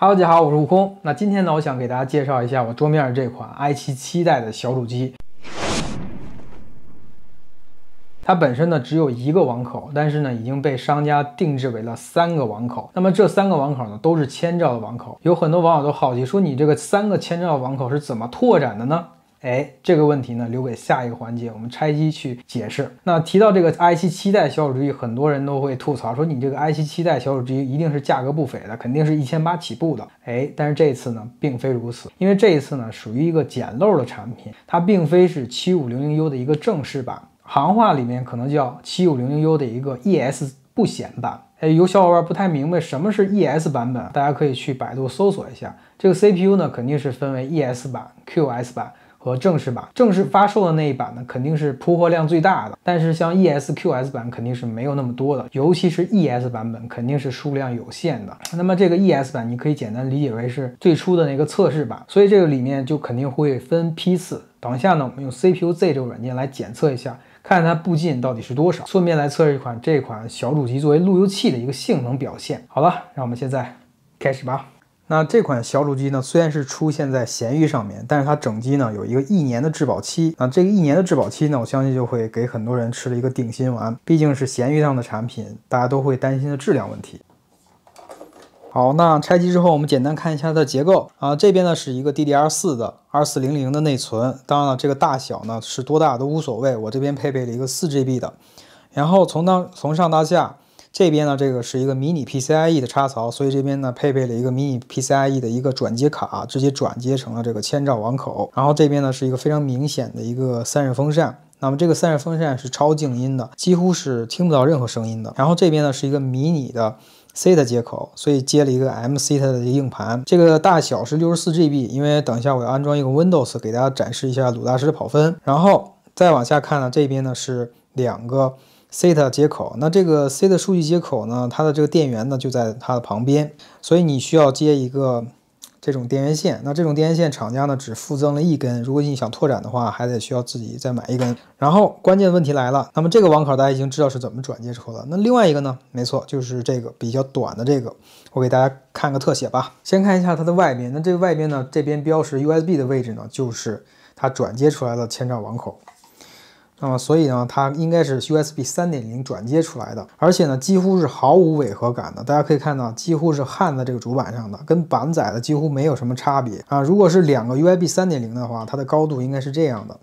哈喽，大家好，我是悟空。那今天呢，我想给大家介绍一下我桌面这款 i7 七代的小主机。它本身呢只有一个网口，但是呢已经被商家定制为了三个网口。那么这三个网口呢都是千兆的网口。有很多网友都好奇说，你这个三个千兆网口是怎么拓展的呢？哎，这个问题呢，留给下一个环节，我们拆机去解释。那提到这个 i7 七代小手机，很多人都会吐槽说，你这个 i7 七代小手机一定是价格不菲的，肯定是1800起步的。哎，但是这一次呢，并非如此，因为这一次呢，属于一个捡漏的产品，它并非是 7500U 的一个正式版，行话里面可能叫 7500U 的一个 ES 不显版。哎，有小伙伴不太明白什么是 ES 版本，大家可以去百度搜索一下。这个 CPU 呢，肯定是分为 ES 版、QS 版。和正式版，正式发售的那一版呢，肯定是铺货量最大的。但是像 E S Q S 版肯定是没有那么多的，尤其是 E S 版本肯定是数量有限的。那么这个 E S 版你可以简单理解为是最初的那个测试版，所以这个里面就肯定会分批次。等一下呢，我们用 CPU-Z 这个软件来检测一下，看它步进到底是多少。顺便来测试一款这款小主机作为路由器的一个性能表现。好了，让我们现在开始吧。那这款小主机呢，虽然是出现在闲鱼上面，但是它整机呢有一个一年的质保期。那这个一年的质保期呢，我相信就会给很多人吃了一个定心丸。毕竟是闲鱼上的产品，大家都会担心的质量问题。好，那拆机之后，我们简单看一下它的结构啊。这边呢是一个 DDR 四的二四零零的内存，当然了，这个大小呢是多大都无所谓。我这边配备了一个四 G B 的，然后从当从上到下。这边呢，这个是一个迷你 PCIe 的插槽，所以这边呢配备了一个迷你 PCIe 的一个转接卡，直接转接成了这个千兆网口。然后这边呢是一个非常明显的一个散热风扇，那么这个散热风扇是超静音的，几乎是听不到任何声音的。然后这边呢是一个迷你的 SATA 接口，所以接了一个 M SATA 的一个硬盘，这个大小是六十四 GB。因为等一下我要安装一个 Windows，给大家展示一下鲁大师的跑分。然后再往下看呢，这边呢是两个。C 的接口，那这个 C 的数据接口呢？它的这个电源呢就在它的旁边，所以你需要接一个这种电源线。那这种电源线厂家呢只附赠了一根，如果你想拓展的话，还得需要自己再买一根。然后关键问题来了，那么这个网口大家已经知道是怎么转接出来的。那另外一个呢？没错，就是这个比较短的这个，我给大家看个特写吧。先看一下它的外面，那这个外面呢，这边标识 USB 的位置呢，就是它转接出来的千兆网口。那么，所以呢，它应该是 USB 三点零转接出来的，而且呢，几乎是毫无违和感的。大家可以看到，几乎是焊在这个主板上的，跟板载的几乎没有什么差别啊。如果是两个 USB 三点零的话，它的高度应该是这样的，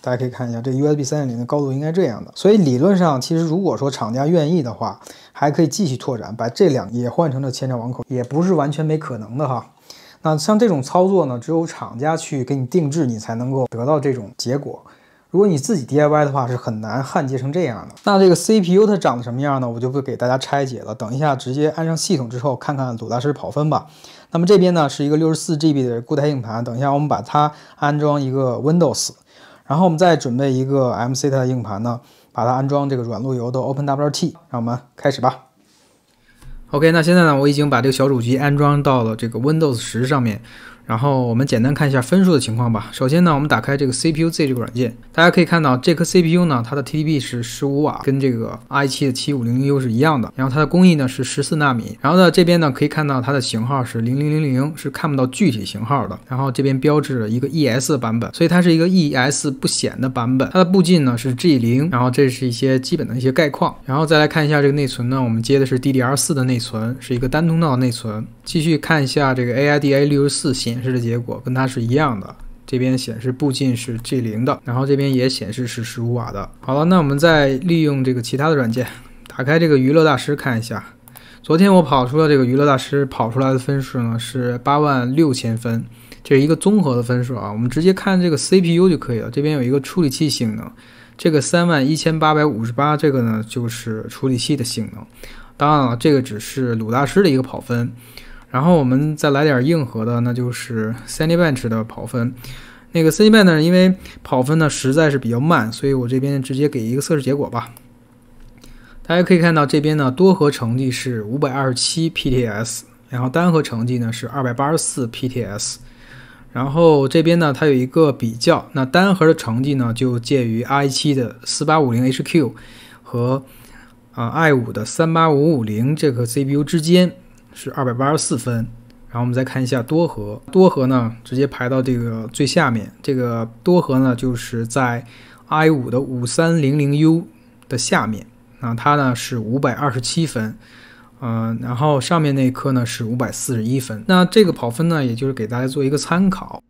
大家可以看一下这 USB 三点零的高度应该这样的。所以理论上，其实如果说厂家愿意的话，还可以继续拓展，把这两也换成了千兆网口，也不是完全没可能的哈。那像这种操作呢，只有厂家去给你定制，你才能够得到这种结果。如果你自己 DIY 的话，是很难焊接成这样的。那这个 CPU 它长得什么样呢？我就不给大家拆解了。等一下，直接安上系统之后，看看鲁大师跑分吧。那么这边呢是一个六十四 GB 的固态硬盘，等一下我们把它安装一个 Windows，然后我们再准备一个 M. C. 的硬盘呢，把它安装这个软路由的 Open W T。让我们开始吧。OK，那现在呢，我已经把这个小主机安装到了这个 Windows 十上面。然后我们简单看一下分数的情况吧。首先呢，我们打开这个 CPU-Z 这个软件，大家可以看到这颗 CPU 呢，它的 TDP 是十五瓦，跟这个 i7 的七五零零 U 是一样的。然后它的工艺呢是十四纳米。然后呢，这边呢可以看到它的型号是零零零零，是看不到具体型号的。然后这边标志了一个 ES 的版本，所以它是一个 ES 不显的版本。它的步进呢是 G 零。然后这是一些基本的一些概况。然后再来看一下这个内存呢，我们接的是 DDR 四的内存，是一个单通道内存。继续看一下这个 AIDA 六十四显示的结果，跟它是一样的。这边显示步进是 G 零的，然后这边也显示是十五瓦的。好了，那我们再利用这个其他的软件，打开这个娱乐大师看一下。昨天我跑出了这个娱乐大师跑出来的分数呢是八万六千分，这是一个综合的分数啊。我们直接看这个 CPU 就可以了。这边有一个处理器性能，这个三万一千八百五十八，这个呢就是处理器的性能。当然了，这个只是鲁大师的一个跑分。然后我们再来点硬核的，那就是 Sandy Bench 的跑分。那个 Sandy Bench 因为跑分呢实在是比较慢，所以我这边直接给一个测试结果吧。大家可以看到这边呢多核成绩是五百二十七 PTS，然后单核成绩呢是二百八十四 PTS。然后这边呢它有一个比较，那单核的成绩呢就介于 i7 的四八五零 HQ 和啊 i5 的三八五五零这个 CPU 之间。是二百八十四分，然后我们再看一下多核，多核呢直接排到这个最下面，这个多核呢就是在 i5 的五三零零 U 的下面，那它呢是五百二十七分，嗯，然后上面那一颗呢是五百四十一分，那这个跑分呢也就是给大家做一个参考。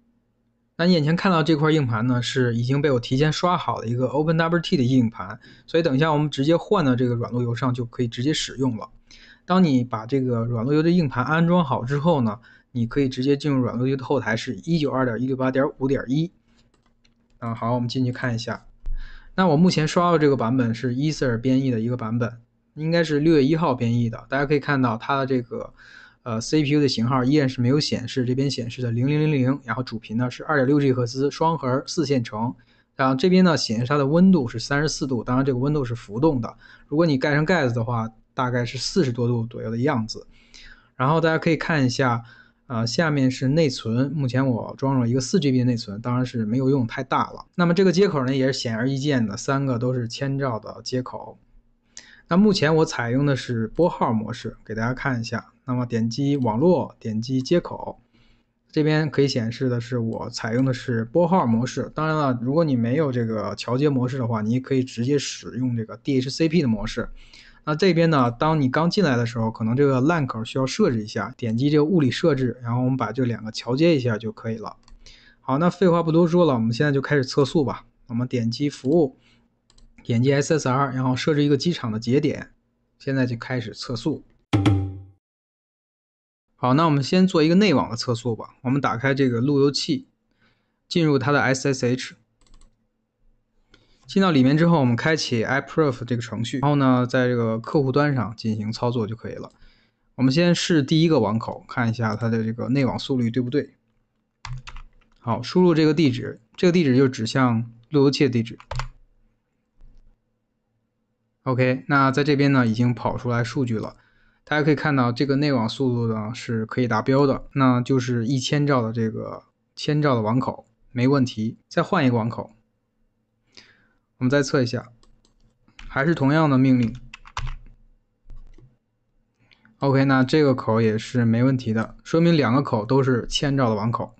那你眼前看到这块硬盘呢是已经被我提前刷好的一个 OpenWRT 的硬盘，所以等一下我们直接换到这个软路由上就可以直接使用了。当你把这个软路由的硬盘安装好之后呢，你可以直接进入软路由的后台，是一九二点一六八点五点一。啊，好，我们进去看一下。那我目前刷到这个版本是 Eser 编译的一个版本，应该是六月一号编译的。大家可以看到它的这个呃 CPU 的型号依然是没有显示，这边显示的零零零零，然后主频呢是二点六 G 赫兹，双核四线程。然后这边呢显示它的温度是三十四度，当然这个温度是浮动的，如果你盖上盖子的话。大概是四十多度左右的样子，然后大家可以看一下，啊，下面是内存，目前我装了一个四 G B 的内存，当然是没有用太大了。那么这个接口呢，也是显而易见的，三个都是千兆的接口。那目前我采用的是拨号模式，给大家看一下。那么点击网络，点击接口，这边可以显示的是我采用的是拨号模式。当然了，如果你没有这个桥接模式的话，你也可以直接使用这个 D H C P 的模式。那这边呢？当你刚进来的时候，可能这个 LAN 口需要设置一下，点击这个物理设置，然后我们把这两个桥接一下就可以了。好，那废话不多说了，我们现在就开始测速吧。我们点击服务，点击 SSR，然后设置一个机场的节点。现在就开始测速。好，那我们先做一个内网的测速吧。我们打开这个路由器，进入它的 SSH。进到里面之后，我们开启 iProof 这个程序，然后呢，在这个客户端上进行操作就可以了。我们先试第一个网口，看一下它的这个内网速率对不对。好，输入这个地址，这个地址就指向路由器的地址。OK，那在这边呢已经跑出来数据了，大家可以看到这个内网速度呢是可以达标的，那就是一千兆的这个千兆的网口，没问题。再换一个网口。我们再测一下，还是同样的命令。OK，那这个口也是没问题的，说明两个口都是千兆的网口。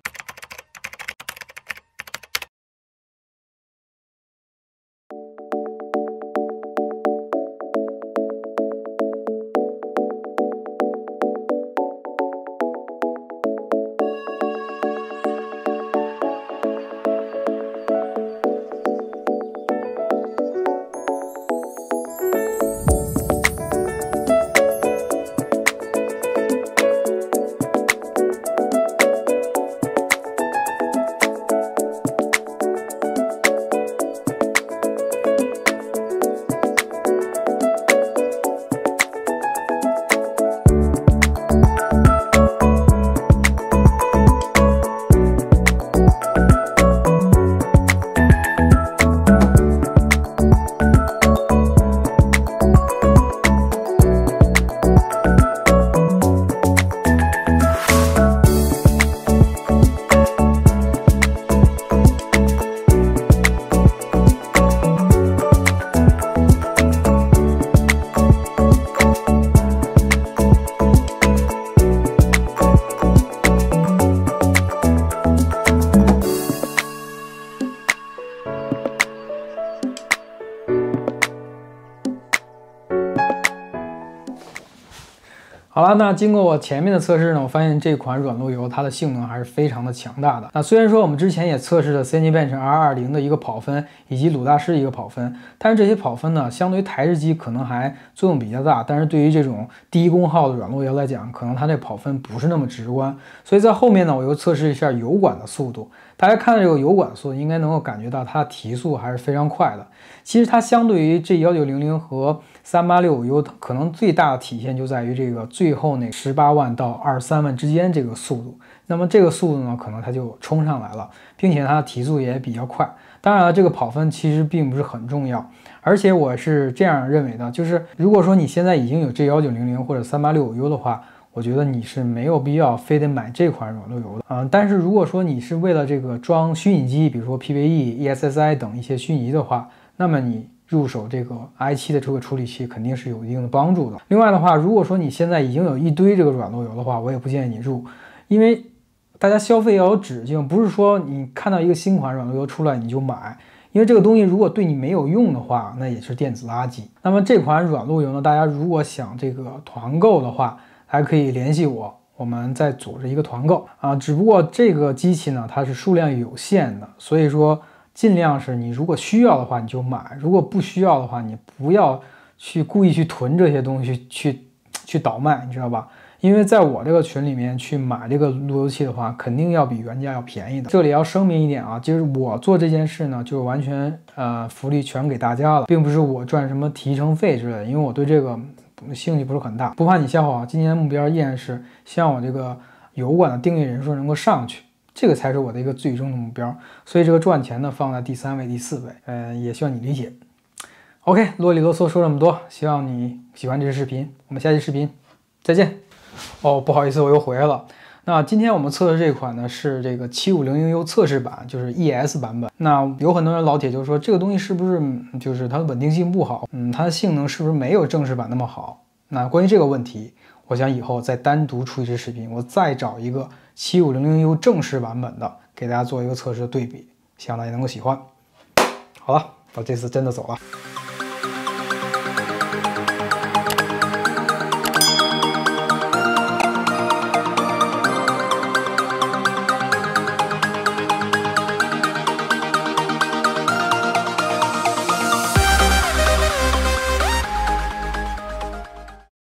好了，那经过我前面的测试呢，我发现这款软路由它的性能还是非常的强大的。那虽然说我们之前也测试了 Cinebench R20 的一个跑分，以及鲁大师一个跑分，但是这些跑分呢，相对于台式机可能还作用比较大，但是对于这种低功耗的软路由来讲，可能它这跑分不是那么直观。所以在后面呢，我又测试一下油管的速度。大家看这个油管速，应该能够感觉到它提速还是非常快的。其实它相对于 G1900 和三八六五 U 可能最大的体现就在于这个最后那十八万到二十三万之间这个速度，那么这个速度呢，可能它就冲上来了，并且它的提速也比较快。当然了，这个跑分其实并不是很重要，而且我是这样认为的，就是如果说你现在已经有 G 幺九零零或者三八六五 U 的话，我觉得你是没有必要非得买这款软路由的啊。但是如果说你是为了这个装虚拟机，比如说 PVE、ESI 等一些虚拟的话，那么你。入手这个 i7 的这个处理器肯定是有一定的帮助的。另外的话，如果说你现在已经有一堆这个软路由的话，我也不建议你入，因为大家消费要有止境，不是说你看到一个新款软路由出来你就买，因为这个东西如果对你没有用的话，那也是电子垃圾。那么这款软路由呢，大家如果想这个团购的话，还可以联系我，我们再组织一个团购啊。只不过这个机器呢，它是数量有限的，所以说。尽量是你如果需要的话你就买，如果不需要的话你不要去故意去囤这些东西去去倒卖，你知道吧？因为在我这个群里面去买这个路由器的话，肯定要比原价要便宜的。这里要声明一点啊，就是我做这件事呢，就是完全呃福利全给大家了，并不是我赚什么提成费之类的，因为我对这个兴趣不是很大。不怕你笑话，今年目标依然是希望我这个油管的订阅人数能够上去。这个才是我的一个最终的目标，所以这个赚钱呢放在第三位、第四位，嗯，也希望你理解。OK，啰里啰嗦说这么多，希望你喜欢这支视频。我们下期视频再见。哦，不好意思，我又回来了。那今天我们测的这款呢是这个七五零零 U 测试版，就是 ES 版本。那有很多人老铁就说这个东西是不是就是它的稳定性不好？嗯，它的性能是不是没有正式版那么好？那关于这个问题。我想以后再单独出一支视频，我再找一个七五零零 U 正式版本的，给大家做一个测试的对比，希望大家能够喜欢。好了，我这次真的走了。